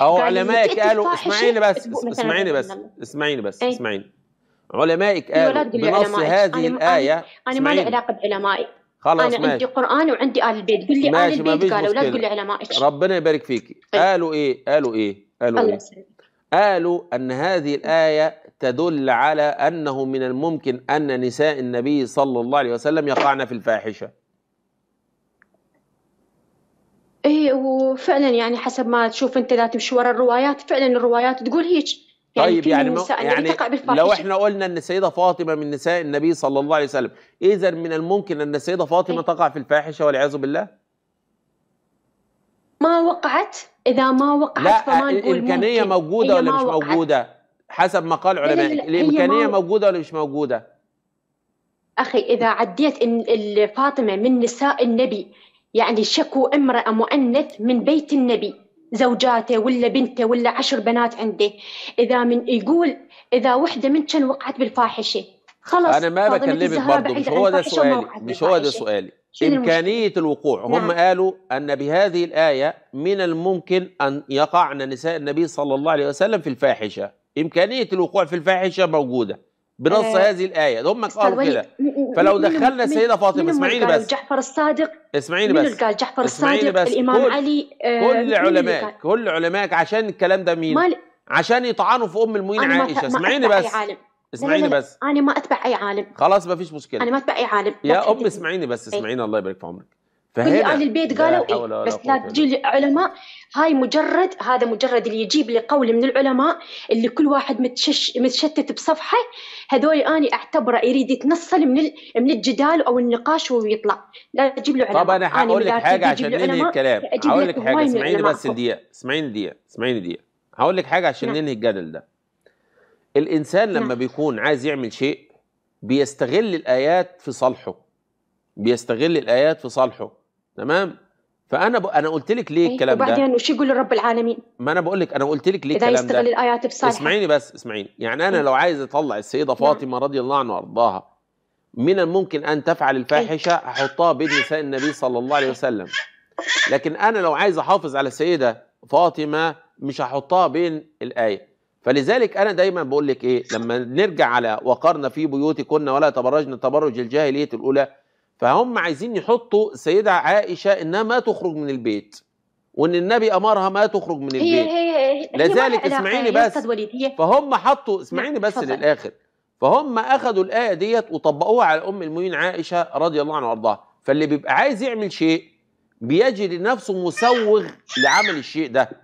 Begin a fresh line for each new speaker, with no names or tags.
او يعني علمائك قالوا اسمعيني بس اسمعيني بس اسمعيني بس إيه. اسمعيني علمائك قالوا بنص هذه الايه انا ما لي علاقه
بعلمائي خلاص انا ماشي. عندي قران وعندي ال البيت قل لي ال البيت قالوا لا تقول لي علمائك
ربنا يبارك فيكي إيه. قالوا ايه قالوا ايه قالوا ايه قالوا ان هذه الايه تدل على انه من الممكن ان نساء النبي صلى الله عليه وسلم يقعن في الفاحشه
إيه وفعلا يعني حسب ما تشوف أنت إذا تمشي ورا الروايات فعلا الروايات تقول هيك
يعني طيب يعني, يعني يعني لو احنا قلنا ان السيده فاطمه من نساء النبي صلى الله عليه وسلم اذا من الممكن ان السيده فاطمه إيه؟ تقع في الفاحشه والعياذ بالله
ما وقعت اذا ما وقعت لا فما الامكانيه ممكن. موجوده ولا مش وقعت.
موجوده حسب ما قال علماء إيه، الامكانيه ما... موجوده ولا مش موجوده
اخي اذا عديت إن فاطمه من نساء النبي يعني شكوا امرأة مؤنث من بيت النبي زوجاته ولا بنته ولا عشر بنات عنده إذا من يقول إذا وحدة من كان وقعت بالفاحشة خلص أنا ما بكلمك برضه مش هو ده سؤالي مش هو ده سؤالي
إمكانية الوقوع نعم. هم قالوا أن بهذه الآية من الممكن أن يقعن نساء النبي صلى الله عليه وسلم في الفاحشة إمكانية الوقوع في الفاحشة موجودة بنص آه هذه الايه هم قالوا كده فلو دخلنا السيده فاطمه اسمعيني بس
جعفر الصادق
اسمعيني بس مين قال جعفر الصادق بس. الامام كل علي
آه كل علمائك
كل علمائك عشان الكلام ده مين عشان يطعنوا في ام المؤمنين عائشه اسمعيني بس
اسمعيني بس انا ما اتبع اي عالم
خلاص ما فيش مشكله انا ما اتبع
اي عالم يا ام
اسمعيني بس إيه؟ اسمعيني الله يبارك في عمرك كل اهل البيت قالوا إيه بس لا تجي
العلماء هاي مجرد هذا مجرد اللي يجيب لي قول من العلماء اللي كل واحد متشش متشتت بصفحه هذول اني اعتبره يريد يتنصل من من الجدال او النقاش ويطلع لا تجيب له علماء طب انا هقول لك حاجه عشان ننهي الكلام هقول لك حاجه اسمعيني بس دقيقه
اسمعيني دقيقه اسمعيني دقيقه هقول لك حاجه عشان نعم. ننهي الجدل ده الانسان لما نعم. بيكون عايز يعمل شيء بيستغل الايات في صالحه بيستغل الايات في صالحه تمام فانا ب... انا قلت لك ليه إيه، الكلام ده وبعدين وش
يقول رب العالمين
ما انا بقول لك انا قلت لك ليه الكلام ده اذا يستغل الايات بصالحه اسمعيني بس اسمعيني يعني انا لو عايز اطلع السيده فاطمه رضي الله عنها وارضاها من الممكن ان تفعل الفاحشه إيه. احطها بين نساء النبي صلى الله عليه وسلم لكن انا لو عايز احافظ على السيده فاطمه مش هحطها بين الايه فلذلك انا دايما بقول لك ايه لما نرجع على وقرنا في بيوتكن ولا تبرجن تبرج الجاهليه الاولى فهم عايزين يحطوا السيدة عائشة إنها ما تخرج من البيت وان النبي امرها ما تخرج من البيت هي
هي هي لذلك اسمعيني بس
فهم حطوا اسمعيني بس فضل. للاخر فهم اخذوا الايه ديت وطبقوها على ام المؤمنين عائشه رضي الله عنها وارضاها فاللي بيبقى عايز يعمل شيء بيجد نفسه مسوغ لعمل الشيء ده